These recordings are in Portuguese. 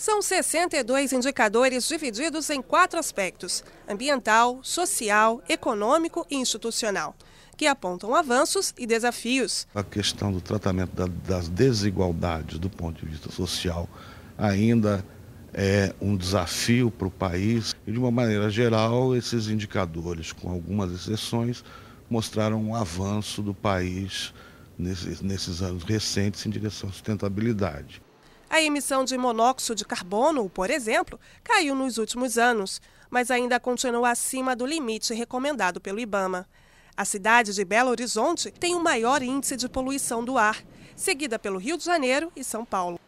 São 62 indicadores divididos em quatro aspectos: ambiental, social, econômico e institucional, que apontam avanços e desafios. A questão do tratamento das desigualdades do ponto de vista social ainda é um desafio para o país. E, de uma maneira geral, esses indicadores, com algumas exceções, mostraram um avanço do país nesses, nesses anos recentes em direção à sustentabilidade. A emissão de monóxido de carbono, por exemplo, caiu nos últimos anos, mas ainda continua acima do limite recomendado pelo Ibama. A cidade de Belo Horizonte tem o maior índice de poluição do ar, seguida pelo Rio de Janeiro e São Paulo.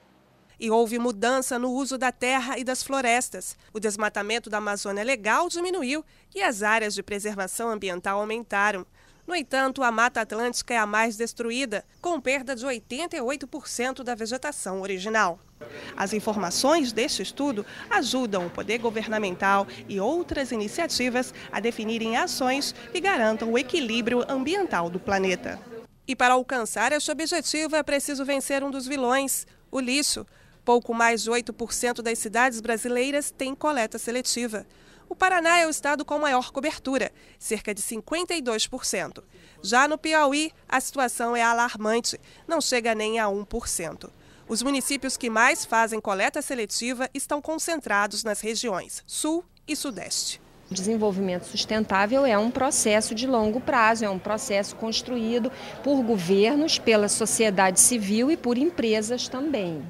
E houve mudança no uso da terra e das florestas. O desmatamento da Amazônia legal diminuiu e as áreas de preservação ambiental aumentaram. No entanto, a Mata Atlântica é a mais destruída, com perda de 88% da vegetação original. As informações deste estudo ajudam o poder governamental e outras iniciativas a definirem ações que garantam o equilíbrio ambiental do planeta. E para alcançar este objetivo é preciso vencer um dos vilões, o lixo. Pouco mais de 8% das cidades brasileiras têm coleta seletiva. O Paraná é o estado com maior cobertura, cerca de 52%. Já no Piauí, a situação é alarmante, não chega nem a 1%. Os municípios que mais fazem coleta seletiva estão concentrados nas regiões Sul e Sudeste. O desenvolvimento sustentável é um processo de longo prazo, é um processo construído por governos, pela sociedade civil e por empresas também.